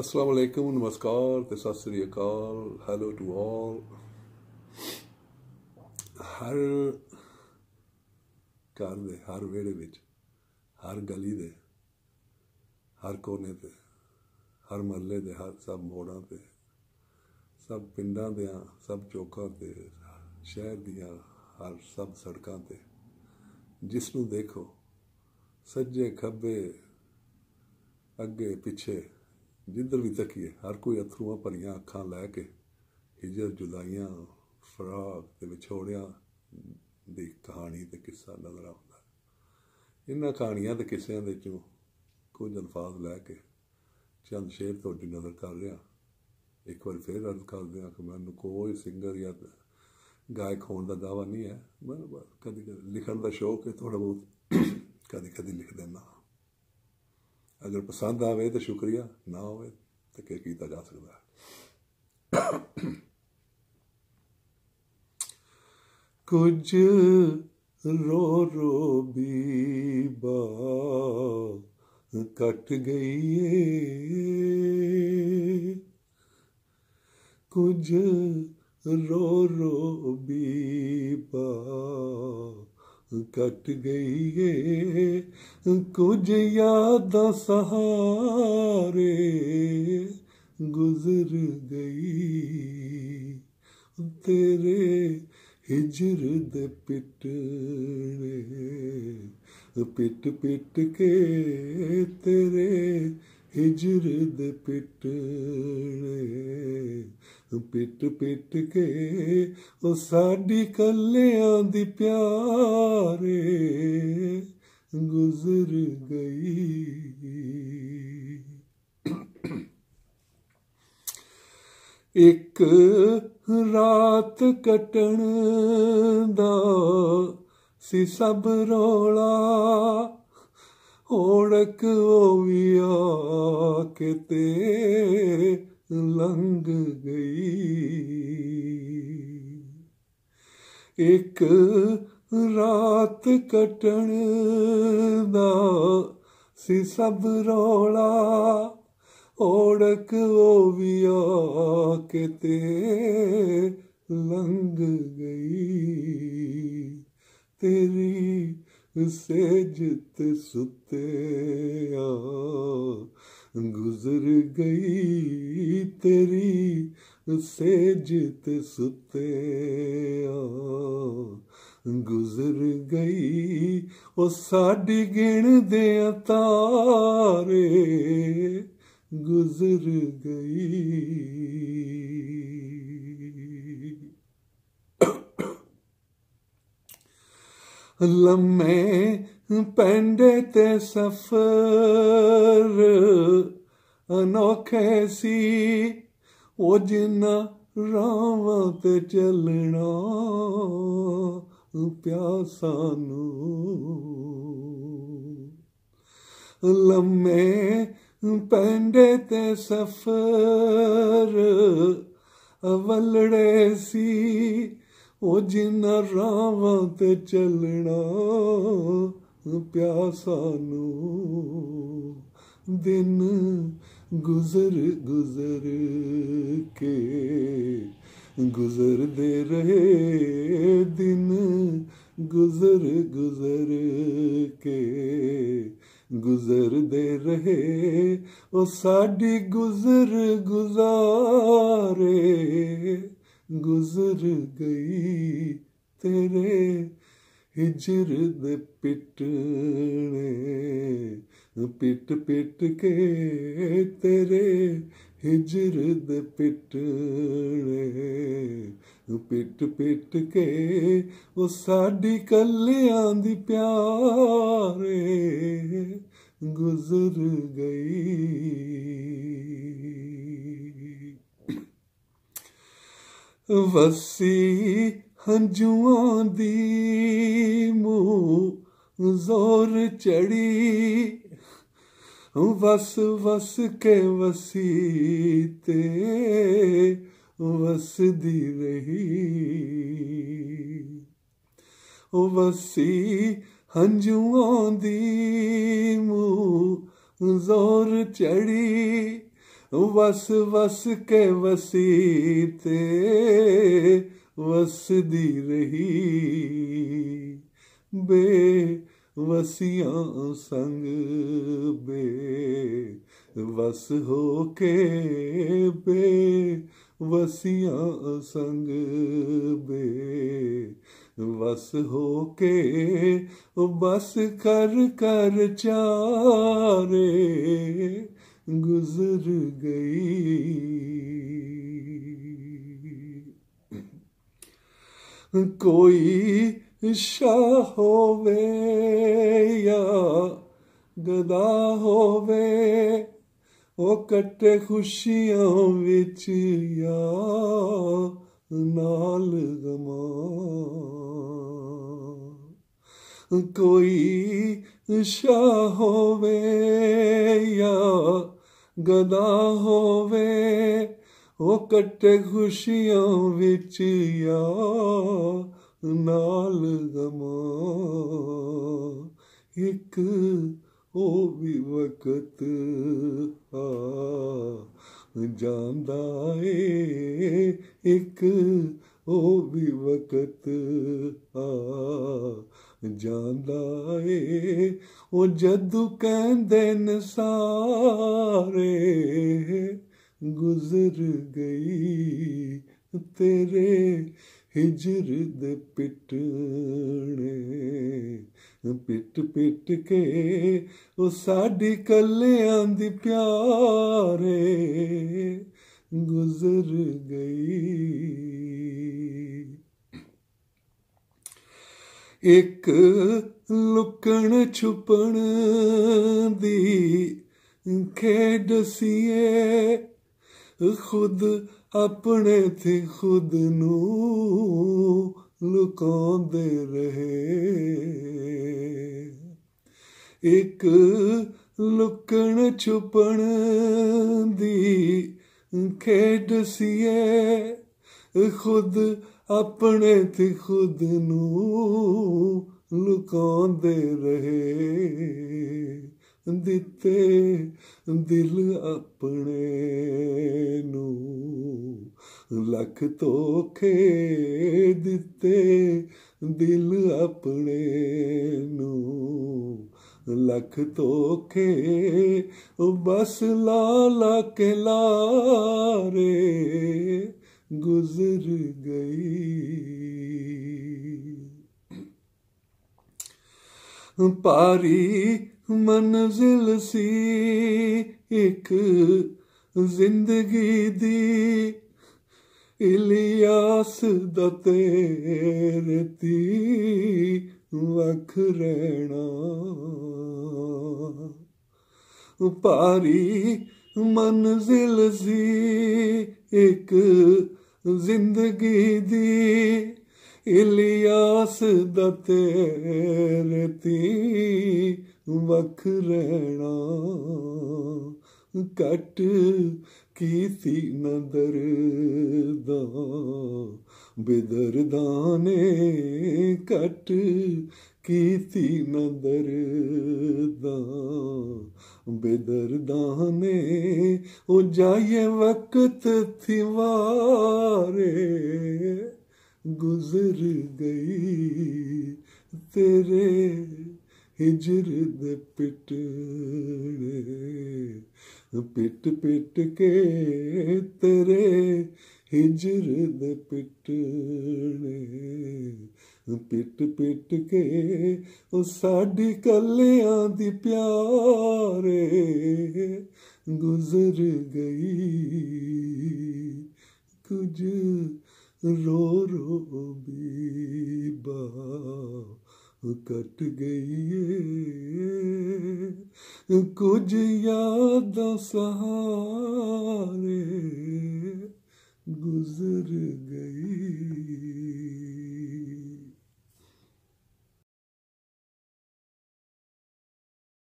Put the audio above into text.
ਅਸਲਾਮ ਅਲੈਕਮ ਨਮਸਕਾਰ ਤੇ ਸਤਿ ਸ੍ਰੀ ਅਕਾਲ ਹੈਲੋ ਟੂ ਆਲ ਹਰ ਘਰ ਦੇ ਹਰ ਵੇੜੇ ਵਿੱਚ ਹਰ ਗਲੀ ਦੇ ਹਰ ਕੋਨੇ ਤੇ ਹਰ ਮਹੱਲੇ ਦੇ ਹਰ ਸਭ ਮੋੜਾਂ ਤੇ ਸਭ ਪਿੰਡਾਂ ਦੇ ਸਭ ਚੌਕਾਂ ਤੇ ਸ਼ਹਿਰ ਦੀਆਂ ਹਰ ਸਭ ਸੜਕਾਂ ਤੇ ਜਿਸ ਨੂੰ ਦੇਖੋ ਸੱਜੇ ਖੱਬੇ ਅੱਗੇ ਪਿੱਛੇ ਜਿੱਧਰ ਵੀ ਤੱਕੀਏ ਹਰ ਕੋਈ ਅਥਰੂਆਂ ਭਰੀਆਂ ਅੱਖਾਂ ਲੈ ਕੇ ਹਿਜਰ ਜੁਲਾਈਆਂ ਫਰਾਕ ਤੇ ਵਿਛੋੜਿਆਂ ਦੀ ਕਹਾਣੀ ਤੇ ਕਿੱਸਾ ਨਜ਼ਰ ਆਉਂਦਾ ਇਹਨਾਂ ਕਹਾਣੀਆਂ ਤੇ ਕਿੱਸਿਆਂ ਦੇ ਚੋਂ ਕੁਝ ਅਲਫਾਜ਼ ਲੈ ਕੇ ਚੰਦ ਸ਼ੇਰ ਤੁਹਾਡੀ ਨਜ਼ਰ ਕਰ ਰਿਹਾ ਇੱਕ ਵਾਰ ਫੇਰ ਅਰਜ਼ ਕਰਦੇ ਹਾਂ ਕਿ ਮੈਨੂੰ ਕੋਈ ਸਿੰਗਰ ਜਾਂ ਗਾਇਕ ਹੋਣ ਦਾ ਦਾਵਾ ਨਹੀਂ ਹੈ ਮੈਂ ਕਦੀ ਲਿਖਣ ਦਾ ਸ਼ੌਕ ਹੈ ਥੋੜਾ ਬਹੁਤ ਕਦੀ ਕਦੀ ਲਿਖ ਦਿੰਦਾ ਅਗਰ ਪਸੰਦ ਆਵੇ ਤਾਂ ਸ਼ੁਕਰੀਆ ਨਾ ਹੋਵੇ ਤਾਂ ਕੀ ਕੀਤਾ ਜਾ ਸਕਦਾ ਕੁਝ ਰੋ ਰੋ ਵੀ ਬਾ ਕੱਟ ਗਈ ਏ ਕੁਝ ਰੋ ਰੋ ਵੀ ਬਾ ਕੱਟ ਗਈ ਏ ਕੁਝ ਯਾਦਾਂ ਸਹਾਰੇ ਗੁਜ਼ਰ ਗਈ ਤੇਰੇ ਹਿਜਰ ਦੇ ਪਿੱਟਣੇ ਪਿੱਟ ਪਿੱਟ ਕੇ ਤੇਰੇ ਹਿਜਰ ਦੇ ਪਿੱਟਣੇ ਪਿੱਟ ਪਿੱਟ ਕੇ ਉਹ ਸਾਡੀ ਕੱਲਿਆਂ ਦੀ ਪਿਆਰੇ ਗੁਜ਼ਰ ਗਈ ਇੱਕ ਰਾਤ ਕਟਣ ਦਾ ਸੀ ਸਭ ਰੋਲਾ ਓੜਕ ਉਹ ਵੀ ਆ ਕਿਤੇ ਲੰਘ ਗਈ ਇੱਕ ਰਾਤ ਕਟਣ ਦਾ ਸੀ ਸਭ ਰੋਲਾ ਓੜਕ ਉਹ ਵੀ ਆ ਕੇ ਤੇ ਲੰਘ ਗਈ ਤੇਰੀ ਸੇਜਤ ਸੁਤਿਆ ਗੁਜ਼ਰ ਗਈ ਤੇਰੀ ਸੇਜਤ ਸੁਤਿਆ ਗੁਜ਼ਰ ਗਈ ਉਹ ਸਾਡੀ ਗਿਣਦੇ ਤਾਰੇ ਗੁਜ਼ਰ ਗਈ ਲੰਮੇ ਪੈਂਦੇ ਤੇ ਸਫਰ ਅਨੋਖੇ ਸੀ ਉਹ ਜਿੰਨਾ ਰਾਵਾਂ ਤੇ ਚੱਲਣਾ ਪਿਆਸਾ ਨੂੰ ਲੰਮੇ ਪੈਂਦੇ ਤੇ ਸਫਰ ਅਵਲੜੇ ਸੀ ਉਹ ਜਿਨ ਰਾਵਾਂ ਤੇ ਚੱਲਣਾ ਪਿਆਸਾ ਨੂੰ ਦਿਨ ਗੁਜ਼ਰ ਗੁਜ਼ਰ ਕੇ ਗੁਜ਼ਰਦੇ ਰਹੇ ਦਿਨ ਗੁਜ਼ਰ ਗੁਜ਼ਰ ਕੇ ਗੁਜ਼ਰਦੇ ਰਹੇ ਉਹ ਸਾਡੀ ਗੁਜ਼ਰ ਗੁਜ਼ਾਰੇ ਗੁਜ਼ਰ ਗਈ ਤੇਰੇ ਹਿਜਰ ਦੇ ਪਿੱਟਣੇ ਪਿੱਟ ਪਿੱਟ ਕੇ ਤੇਰੇ ਹਿਜਰ ਦੇ ਪਿੱਟਣੇ ਪਿੱਟ ਪਿੱਟ ਕੇ ਉਹ ਸਾਡੀ ਕੱਲਿਆਂ ਦੀ ਪਿਆਰੇ ਗੁਜ਼ਰ ਗਈ ਵਸੀ ਹੰਝੂਆਂ ਦੀ ਮੂੰ ਜ਼ੋਰ ਚੜੀ ਵਸ ਵਸ ਕੇ ਵਸੀ ਤੇ ਵਸਦੀ ਰਹੀ ਵਸੀ ਹੰਝੂਆਂ ਦੀ ਮੂੰ ਜ਼ੋਰ ਚੜੀ ਵਸ ਵਸ ਕੇ ਵਸੀਤੇ ਵਸਦੀ ਰਹੀ ਬੇ ਵਸੀਆਂ ਸੰਗ ਬੇ ਵਸ ਹੋ ਕੇ ਬੇ ਵਸੀਆਂ ਸੰਗ ਬੇ ਵਸ ਹੋ ਕੇ ਉਹ ਬਸ ਕਰ ਕਰ ਚਾਰੇ गुजर गई ਕੋਈ ਸ਼ਾਹ ਹੋਵੇ ਜਾਂ ਗਦਾ ਹੋਵੇ ਉਹ ਕੱਟੇ ਖੁਸ਼ੀਆਂ ਵਿੱਚ ਯਾ ਨਾਲ ਗਮਾ ਕੋਈ ਇਸ਼ਾ ਹੋਵੇ ਗਦਾ ਹੋਵੇ ਉਹ ਕੱਟੇ ਖੁਸ਼ੀਆਂ ਵਿੱਚ ਆ ਨਾਲ ਗਮਾ ਇੱਕ ਉਹ ਵੀ ਵਕਤ ਆ ਜਾਂਦਾ ਏ ਇੱਕ ਉਹ ਵੀ ਵਕਤ ਆ ਜਾਂਦਾ ਏ ਉਹ ਜਦੋਂ ਕਹਿੰਦੇ ਨੇ ਸਾਰੇ ਗੁਜ਼ਰ ਗਈ ਤੇਰੇ ਹਿਜਰ ਦੇ ਪਿੱਟਣੇ ਪਿੱਟ ਪਿੱਟ ਕੇ ਉਹ ਸਾਡੀ ਕੱਲਿਆਂ ਦੀ ਪਿਆਰੇ ਗੁਜ਼ਰ ਗਈ ਇੱਕ ਲੁਕਣ ਛੁਪਣ ਦੀ ਖੇਡ ਸੀਏ ਖੁਦ ਆਪਣੇ ਤੇ ਖੁਦ ਨੂੰ ਲੁਕਾਉਂਦੇ ਰਹੇ ਇੱਕ ਲੁਕਣ ਛੁਪਣ ਦੀ ਖੇਡ ਸੀਏ ਖੁਦ ਆਪਣੇ ਤੇ ਖੁਦ ਨੂੰ ਲੁਕਾਉਂਦੇ ਰਹੇ ਦਿੱਤੇ ਦਿਲ ਆਪਣੇ ਨੂੰ ਲੱਖ ਤੋਖੇ ਦਿੱਤੇ ਦਿਲ ਆਪਣੇ ਨੂੰ ਲੱਖ ਧੋਖੇ ਬਸ ਲਾਲਾ ਕੇ ਲਾਰੇ ਗੁਜ਼ਰ ਗਈ ਪਾਰੀ ਮੰਜ਼ਿਲ ਸੀ ਇੱਕ ਜ਼ਿੰਦਗੀ ਦੀ ਇਲਿਆਸ ਦਾ ਤੇਰੇ ਵਖ ਰਹਿਣਾ ਪਾਰੀ ਮੰਜ਼ਿਲ ਸੀ ਇੱਕ ਜ਼ਿੰਦਗੀ ਦੀ ਇਲਿਆਸ ਦਾ ਤੇਰੇ ਤੀ ਵਖ ਰਹਿਣਾ ਕੱਟ ਕੀਤੀ ਨਦਰ ਦਾ ਬਿਦਰਦਾਨੇ ਕਟ ਕੀਤੀ ਨਦਰ ਦਾ ਬਿਦਰਦਾਨੇ ਉਹ ਜਾਏ ਵਕਤ ਥਿਵਾਰੇ ਗੁਜ਼ਰ ਗਈ ਤੇਰੇ ਹਿਜਰ ਦੇ ਪਿਟੜੇ ਪਿੱਟ ਪਿੱਟ ਕੇ ਤੇਰੇ ਹਿਜਰ ਦੇ ਪਿੱਟਣੇ ਪਿੱਟ ਪਿੱਟ ਕੇ ਉਹ ਸਾਡੀ ਕੱਲਿਆਂ ਦੀ ਪਿਆਰੇ ਗੁਜ਼ਰ ਗਈ ਕੁਝ ਰੋ ਰੋ ਬੀਬਾ ਕੱਟ ਗਈ ਏ ਕੁਝ ਯਾਦਾਂ ਸਹਾਰੇ गुजर गई